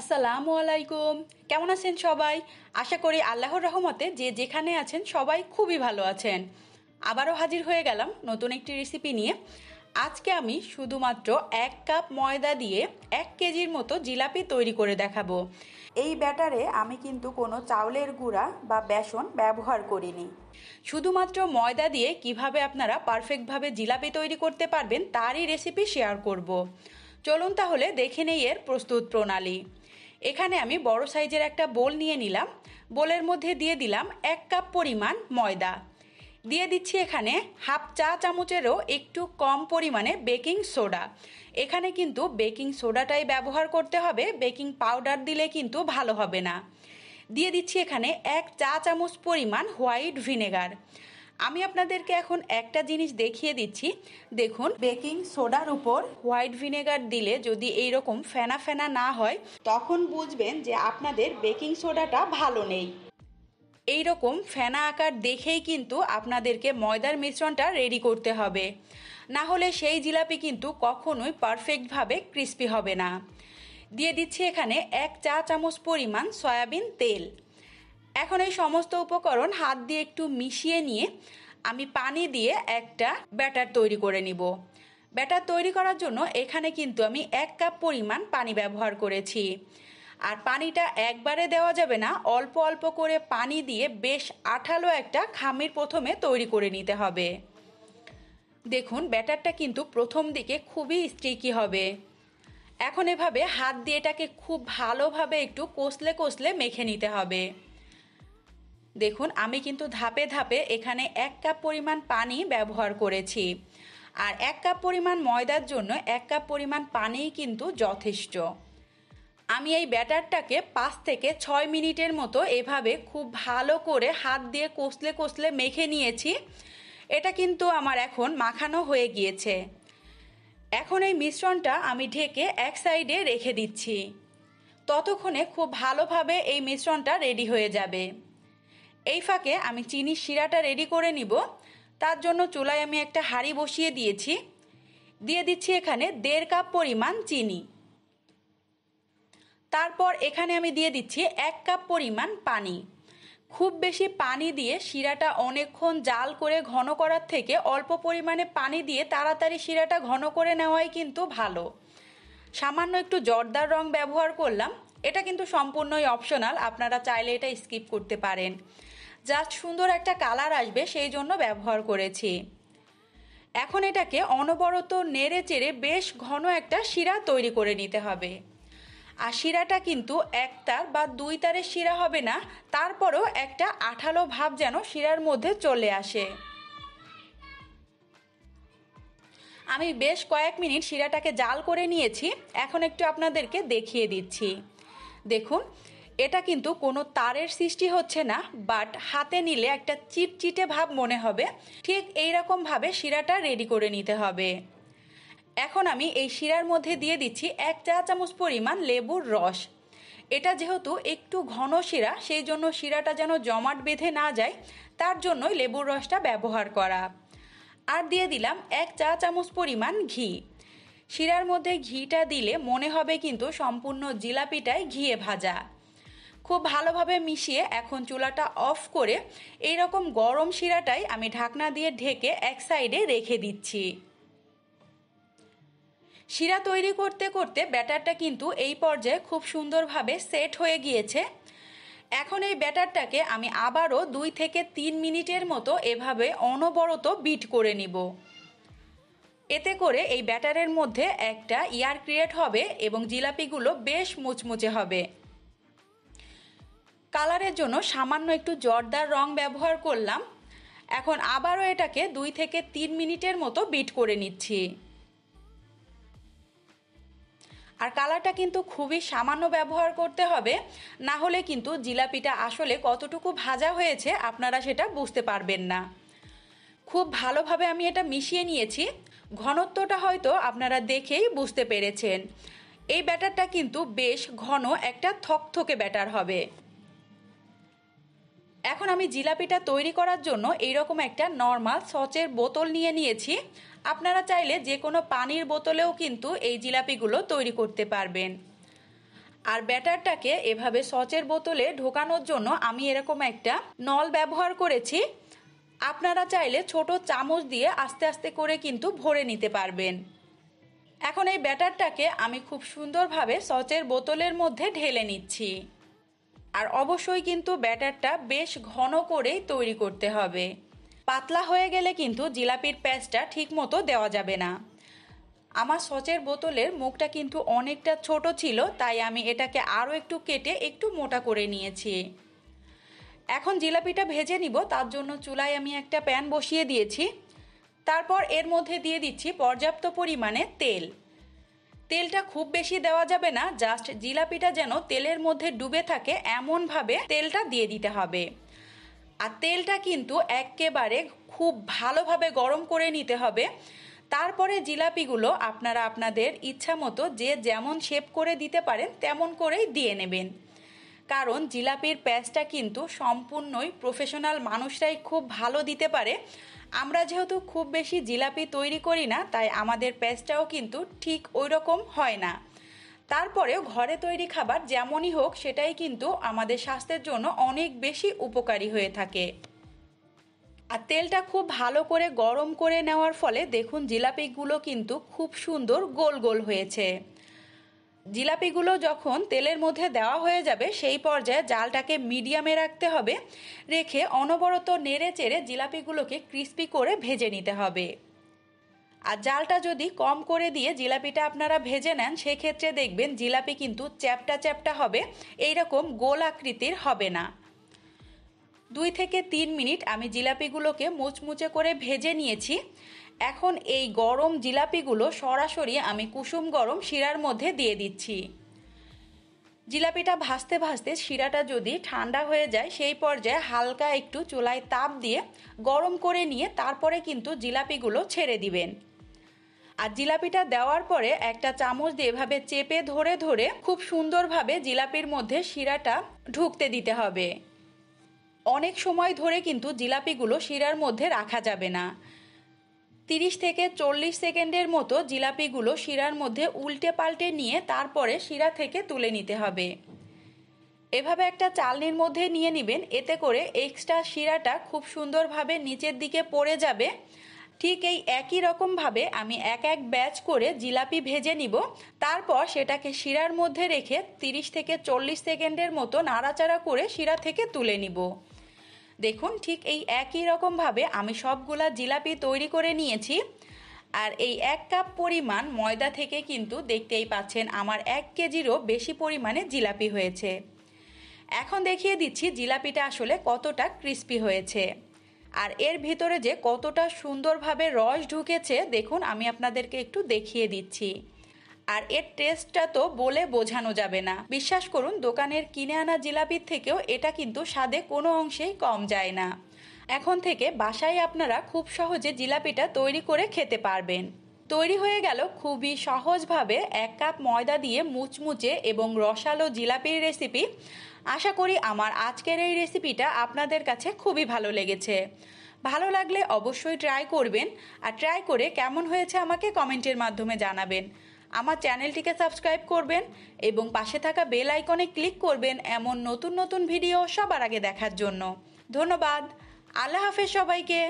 আসসালামু আলাইকুম কেমন আছেন সবাই আশা করি আল্লাহর রহমতে যে যেখানে আছেন সবাই খুবই ভালো আছেন আবারও হাজির হয়ে গেলাম নতুন একটি রেসিপি নিয়ে আজকে আমি শুধুমাত্র এক কাপ ময়দা দিয়ে এক কেজির মতো জিলাপি তৈরি করে দেখাবো এই ব্যাটারে আমি কিন্তু কোনো চাউলের গুঁড়া বা বেসন ব্যবহার করিনি শুধুমাত্র ময়দা দিয়ে কিভাবে আপনারা পারফেক্টভাবে জিলাপি তৈরি করতে পারবেন তারই রেসিপি শেয়ার করব চলুন তাহলে দেখে নেই এর প্রস্তুত প্রণালী এখানে আমি বড় সাইজের একটা বোল নিয়ে নিলাম বোলের মধ্যে দিয়ে দিলাম এক কাপ পরিমাণ ময়দা দিয়ে দিচ্ছি এখানে হাফ চা চামচেরও একটু কম পরিমাণে বেকিং সোডা এখানে কিন্তু বেকিং সোডাটাই ব্যবহার করতে হবে বেকিং পাউডার দিলে কিন্তু ভালো হবে না দিয়ে দিচ্ছি এখানে এক চা চামচ পরিমাণ হোয়াইট ভিনেগার আমি আপনাদেরকে এখন একটা জিনিস দেখিয়ে দিচ্ছি দেখুন বেকিং সোডার উপর হোয়াইট ভিনেগার দিলে যদি এই রকম ফেনা ফেনা না হয় তখন বুঝবেন যে আপনাদের বেকিং সোডাটা ভালো নেই এই রকম ফেনা আকার দেখেই কিন্তু আপনাদেরকে ময়দার মিশ্রণটা রেডি করতে হবে না হলে সেই জিলাপি কিন্তু কখনোই পারফেক্টভাবে ক্রিস্পি হবে না দিয়ে দিচ্ছি এখানে এক চা চামচ পরিমাণ সয়াবিন তেল এখন এই সমস্ত উপকরণ হাত দিয়ে একটু মিশিয়ে নিয়ে আমি পানি দিয়ে একটা ব্যাটার তৈরি করে নিব ব্যাটার তৈরি করার জন্য এখানে কিন্তু আমি এক কাপ পরিমাণ পানি ব্যবহার করেছি আর পানিটা একবারে দেওয়া যাবে না অল্প অল্প করে পানি দিয়ে বেশ আঠালো একটা খামির প্রথমে তৈরি করে নিতে হবে দেখুন ব্যাটারটা কিন্তু প্রথম দিকে খুবই স্টিকি হবে এখন এভাবে হাত দিয়ে এটাকে খুব ভালোভাবে একটু কষলে কষলে মেখে নিতে হবে দেখুন আমি কিন্তু ধাপে ধাপে এখানে এক কাপ পরিমাণ পানি ব্যবহার করেছি আর এক কাপ পরিমাণ ময়দার জন্য এক কাপ পরিমাণ পানিই কিন্তু যথেষ্ট আমি এই ব্যাটারটাকে পাঁচ থেকে ছয় মিনিটের মতো এভাবে খুব ভালো করে হাত দিয়ে কষলে কষলে মেখে নিয়েছি এটা কিন্তু আমার এখন মাখানো হয়ে গিয়েছে এখন এই মিশ্রণটা আমি ঢেকে এক সাইডে রেখে দিচ্ছি ততক্ষণে খুব ভালোভাবে এই মিশ্রণটা রেডি হয়ে যাবে এই ফাঁকে আমি চিনির শিরাটা রেডি করে নিব তার জন্য চুলায় আমি একটা হাঁড়ি বসিয়ে দিয়েছি দিয়ে দিচ্ছি এখানে দেড় কাপ পরিমাণ চিনি তারপর এখানে আমি দিয়ে দিচ্ছি এক কাপ পরিমাণ পানি খুব বেশি পানি দিয়ে শিরাটা অনেকক্ষণ জাল করে ঘন করার থেকে অল্প পরিমাণে পানি দিয়ে তাড়াতাড়ি শিরাটা ঘন করে নেওয়াই কিন্তু ভালো সামান্য একটু জর্দার রং ব্যবহার করলাম এটা কিন্তু সম্পূর্ণই অপশনাল আপনারা চাইলে এটা স্কিপ করতে পারেন জাস্ট সুন্দর একটা কালার আসবে সেই জন্য ব্যবহার করেছি এখন এটাকে অনবরত নেড়ে চেড়ে বেশ ঘন একটা শিরা তৈরি করে নিতে হবে আর শিরাটা কিন্তু এক তার বা দুই তারের শিরা হবে না তারপরও একটা আঠালো ভাব যেন শিরার মধ্যে চলে আসে আমি বেশ কয়েক মিনিট শিরাটাকে জাল করে নিয়েছি এখন একটু আপনাদেরকে দেখিয়ে দিচ্ছি দেখুন এটা কিন্তু কোনো তারের সৃষ্টি হচ্ছে না বাট হাতে নিলে একটা চিটচিটে ভাব মনে হবে ঠিক এই ভাবে শিরাটা রেডি করে নিতে হবে এখন আমি এই শিরার মধ্যে দিয়ে দিচ্ছি এক চা চামচ পরিমাণ লেবুর রস এটা যেহেতু একটু ঘন শিরা সেই জন্য শিরাটা যেন জমাট বেঁধে না যায় তার জন্যই লেবুর রসটা ব্যবহার করা আর দিয়ে দিলাম এক চা চামচ পরিমাণ ঘি শিরার মধ্যে ঘিটা দিলে মনে হবে কিন্তু সম্পূর্ণ জিলাপিটাই ঘিয়ে ভাজা খুব ভালোভাবে মিশিয়ে এখন চুলাটা অফ করে এই রকম গরম শিরাটাই আমি ঢাকনা দিয়ে ঢেকে এক সাইডে রেখে দিচ্ছি শিরা তৈরি করতে করতে ব্যাটারটা কিন্তু এই পর্যায়ে খুব সুন্দরভাবে সেট হয়ে গিয়েছে এখন এই ব্যাটারটাকে আমি আবারও দুই থেকে তিন মিনিটের মতো এভাবে অনবরত বিট করে নিব এতে করে এই ব্যাটারের মধ্যে একটা ইয়ার ক্রিয়েট হবে এবং জিলাপিগুলো বেশ মুচমুচে হবে কালারের জন্য সামান্য একটু জর্দার রং ব্যবহার করলাম এখন আবারও এটাকে দুই থেকে তিন মিনিটের মতো বিট করে নিচ্ছি আর কালারটা কিন্তু খুবই সামান্য ব্যবহার করতে হবে না হলে কিন্তু জিলাপিটা আসলে কতটুকু ভাজা হয়েছে আপনারা সেটা বুঝতে পারবেন না খুব ভালোভাবে আমি এটা মিশিয়ে নিয়েছি ঘনত্বটা হয়তো আপনারা দেখেই বুঝতে পেরেছেন এই ব্যাটারটা কিন্তু বেশ ঘন একটা থকথকে ব্যাটার হবে এখন আমি জিলাপিটা তৈরি করার জন্য এইরকম একটা নর্মাল সচের বোতল নিয়ে নিয়েছি আপনারা চাইলে যে কোনো পানির বোতলেও কিন্তু এই জিলাপিগুলো তৈরি করতে পারবেন আর ব্যাটারটাকে এভাবে সচের বোতলে ঢোকানোর জন্য আমি এরকম একটা নল ব্যবহার করেছি আপনারা চাইলে ছোট চামচ দিয়ে আস্তে আস্তে করে কিন্তু ভরে নিতে পারবেন এখন এই ব্যাটারটাকে আমি খুব সুন্দরভাবে সচের বোতলের মধ্যে ঢেলে নিচ্ছি আর অবশ্যই কিন্তু ব্যাটারটা বেশ ঘন করেই তৈরি করতে হবে পাতলা হয়ে গেলে কিন্তু জিলাপির প্যাচটা ঠিক মতো দেওয়া যাবে না আমার সচের বোতলের মুখটা কিন্তু অনেকটা ছোট ছিল তাই আমি এটাকে আরও একটু কেটে একটু মোটা করে নিয়েছি এখন জিলাপিটা ভেজে নিব তার জন্য চুলায় আমি একটা প্যান বসিয়ে দিয়েছি তারপর এর মধ্যে দিয়ে দিচ্ছি পর্যাপ্ত পরিমাণে তেল তেলটা খুব বেশি দেওয়া যাবে না জাস্ট জিলাপিটা যেন তেলের মধ্যে ডুবে থাকে এমনভাবে তেলটা দিয়ে দিতে হবে আর তেলটা কিন্তু একেবারে খুব ভালোভাবে গরম করে নিতে হবে তারপরে জিলাপিগুলো আপনারা আপনাদের ইচ্ছা মতো যে যেমন শেপ করে দিতে পারেন তেমন করেই দিয়ে নেবেন কারণ জিলাপির প্যাচটা কিন্তু সম্পূর্ণই প্রফেশনাল মানুষরাই খুব ভালো দিতে পারে আমরা যেহেতু খুব বেশি জিলাপি তৈরি করি না তাই আমাদের প্যাচটাও কিন্তু ঠিক ওই রকম হয় না তারপরেও ঘরে তৈরি খাবার যেমনই হোক সেটাই কিন্তু আমাদের স্বাস্থ্যের জন্য অনেক বেশি উপকারী হয়ে থাকে আর তেলটা খুব ভালো করে গরম করে নেওয়ার ফলে দেখুন জিলাপিগুলো কিন্তু খুব সুন্দর গোল গোল হয়েছে জিলাপিগুলো যখন তেলের মধ্যে দেওয়া হয়ে যাবে সেই পর্যায়ে জালটাকে মিডিয়ামে রাখতে হবে রেখে অনবরত নেড়ে চেড়ে জিলাপিগুলোকে ক্রিস্পি করে ভেজে নিতে হবে আর জালটা যদি কম করে দিয়ে জিলাপিটা আপনারা ভেজে নেন সেক্ষেত্রে দেখবেন জিলাপি কিন্তু চ্যাপটা চ্যাপটা হবে এইরকম গোল আকৃতির হবে না দুই থেকে তিন মিনিট আমি জিলাপিগুলোকে মুচমুচে করে ভেজে নিয়েছি এখন এই গরম জিলাপিগুলো সরাসরি আমি কুসুম গরম শিরার মধ্যে দিয়ে দিচ্ছি জিলাপিটা ভাজতে ভাসতে শিরাটা যদি ঠান্ডা হয়ে যায় সেই পর্যায়ে হালকা একটু চুলায় তাপ দিয়ে গরম করে নিয়ে তারপরে কিন্তু জিলাপিগুলো ছেড়ে দিবেন আর জিলাপিটা দেওয়ার পরে একটা চামচ দিয়ে এভাবে চেপে ধরে ধরে খুব সুন্দরভাবে জিলাপির মধ্যে শিরাটা ঢুকতে দিতে হবে অনেক সময় ধরে কিন্তু জিলাপিগুলো শিরার মধ্যে রাখা যাবে না তিরিশ থেকে চল্লিশ সেকেন্ডের মতো জিলাপিগুলো শিরার মধ্যে উল্টে পাল্টে নিয়ে তারপরে শিরা থেকে তুলে নিতে হবে এভাবে একটা চালনির মধ্যে নিয়ে নেবেন এতে করে এক্সট্রা শিরাটা খুব সুন্দরভাবে নিচের দিকে পড়ে যাবে ঠিক এই একই রকমভাবে আমি এক এক ব্যাচ করে জিলাপি ভেজে নিব তারপর সেটাকে শিরার মধ্যে রেখে 30 থেকে চল্লিশ সেকেন্ডের মতো নাড়াচাড়া করে শিরা থেকে তুলে নিব দেখুন ঠিক এই একই রকমভাবে আমি সবগুলা জিলাপি তৈরি করে নিয়েছি আর এই এক কাপ পরিমাণ ময়দা থেকে কিন্তু দেখতেই পাচ্ছেন আমার এক কেজিরও বেশি পরিমাণে জিলাপি হয়েছে এখন দেখিয়ে দিচ্ছি জিলাপিটা আসলে কতটা ক্রিস্পি হয়েছে আর এর ভিতরে যে কতটা সুন্দরভাবে রস ঢুকেছে দেখুন আমি আপনাদেরকে একটু দেখিয়ে দিচ্ছি আর এর টেস্টটা তো বলে বোঝানো যাবে না বিশ্বাস করুন দোকানের কিনে আনা জিলাপির থেকেও এটা কিন্তু স্বাদে কোনো অংশেই কম যায় না এখন থেকে বাসায় আপনারা খুব সহজে জিলাপিটা তৈরি করে খেতে পারবেন তৈরি হয়ে গেল খুবই সহজভাবে এক কাপ ময়দা দিয়ে মুচমুচে এবং রসালো জিলাপির রেসিপি আশা করি আমার আজকের এই রেসিপিটা আপনাদের কাছে খুবই ভালো লেগেছে ভালো লাগলে অবশ্যই ট্রাই করবেন আর ট্রাই করে কেমন হয়েছে আমাকে কমেন্টের মাধ্যমে জানাবেন আমার চ্যানেলটিকে সাবস্ক্রাইব করবেন এবং পাশে থাকা বেল আইকনে ক্লিক করবেন এমন নতুন নতুন ভিডিও সবার আগে দেখার জন্য ধন্যবাদ আল্লাহ হাফেজ সবাইকে